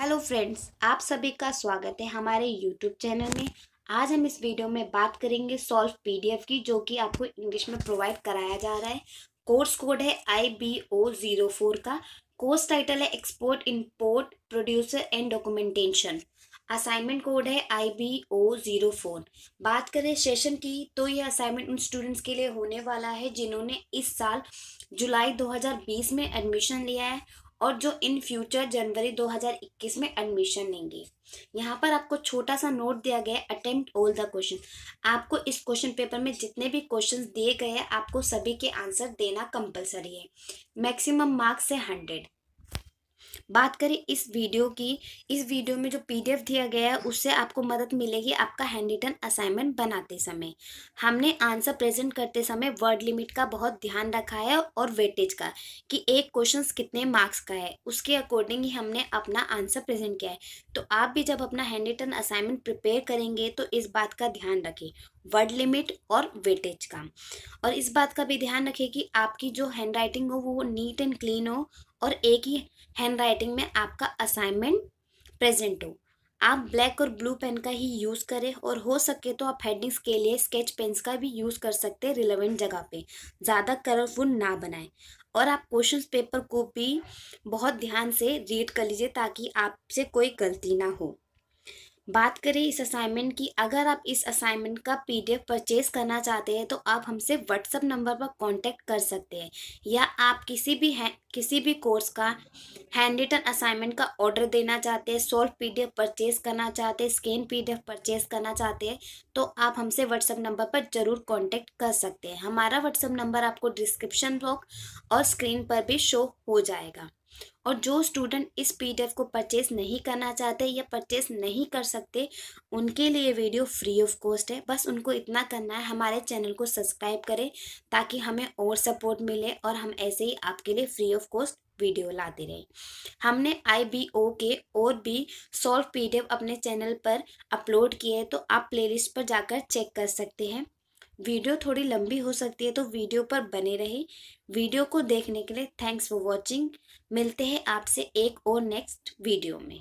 hello friends आप सभी का स्वागत है हमारे यूट्यूब चैनल में आज हम इस वीडियो में बात करेंगे सॉल्व पीडीएफ की जो कि आपको इंग्लिश में प्रोवाइड कराया जा रहा है कोर्स कोड है I B O zero four का कोर्स टाइटल है export import producer and documentation assignment code है I B O zero four बात करें सेशन की तो ये असाइनमेंट उन स्टूडेंट्स के लिए होने वाला है जिन्होंने इस साल जुलाई 2020 में एडमिशन लिया है और जो इन फ्यूचर जनवरी 2021 में एडमिशन लेंगे यहाँ पर आपको छोटा सा नोट दिया गया है अटेम्प्ट ऑल द क्वेश्चन आपको इस क्वेश्चन पेपर में जितने भी क्वेश्चन दिए गए हैं आपको सभी के आंसर देना कंपलसरी है मैक्सिमम मार्क्स है हंड्रेड बात करें इस वीडियो की इस वीडियो में जो पीडीएफ दिया गया है उससे आपको मदद मिलेगी आपका हैंड रिटर्न असाइनमेंट बनाते समय हमने आंसर प्रेजेंट करते समय वर्ड लिमिट का बहुत ध्यान रखा है और वेटेज का कि एक क्वेश्चन कितने मार्क्स का है उसके अकॉर्डिंग ही हमने अपना आंसर प्रेजेंट किया है तो आप भी जब अपना हैंड रिटर्न असाइनमेंट प्रिपेयर करेंगे तो इस बात का ध्यान रखें वर्ड लिमिट और वेटेज का और इस बात का भी ध्यान रखें कि आपकी जो हैंड राइटिंग हो वो नीट एंड क्लीन हो और एक ही हैंड राइटिंग में आपका असाइनमेंट प्रेजेंट हो आप ब्लैक और ब्लू पेन का ही यूज़ करें और हो सके तो आप हेडिंग्स के लिए स्केच पेन्स का भी यूज़ कर सकते हैं रिलेवेंट जगह पे ज़्यादा कलरफुल ना बनाएं और आप क्वेश्चन पेपर को भी बहुत ध्यान से रीड कर लीजिए ताकि आपसे कोई गलती ना हो बात करें इस असाइनमेंट की अगर आप इस असाइनमेंट का पीडीएफ परचेज करना चाहते हैं तो आप हमसे व्हाट्सअप नंबर पर कांटेक्ट कर सकते हैं या आप किसी भी है किसी भी कोर्स का हैंड रिटन असाइनमेंट का ऑर्डर देना चाहते हैं सॉल्व पीडीएफ परचेज करना चाहते हैं स्कैन पीडीएफ परचेज करना चाहते हैं तो आप हमसे व्हाट्सअप नंबर पर ज़रूर कॉन्टेक्ट कर सकते हैं हमारा व्हाट्सअप नंबर आपको डिस्क्रिप्शन बॉक्स और स्क्रीन पर भी शो हो जाएगा और जो स्टूडेंट इस पीडीएफ को परचेज नहीं करना चाहते या परचेज नहीं कर सकते उनके लिए वीडियो फ्री ऑफ कॉस्ट है बस उनको इतना करना है हमारे चैनल को सब्सक्राइब करें ताकि हमें और सपोर्ट मिले और हम ऐसे ही आपके लिए फ्री ऑफ कॉस्ट वीडियो लाते रहे हमने आई बी ओ के और भी सॉल्व पीडीएफ अपने चैनल पर अपलोड किए हैं तो आप प्लेलिस्ट पर जाकर चेक कर सकते हैं वीडियो थोड़ी लंबी हो सकती है तो वीडियो पर बने रहे वीडियो को देखने के लिए थैंक्स फॉर वॉचिंग मिलते हैं आपसे एक और नेक्स्ट वीडियो में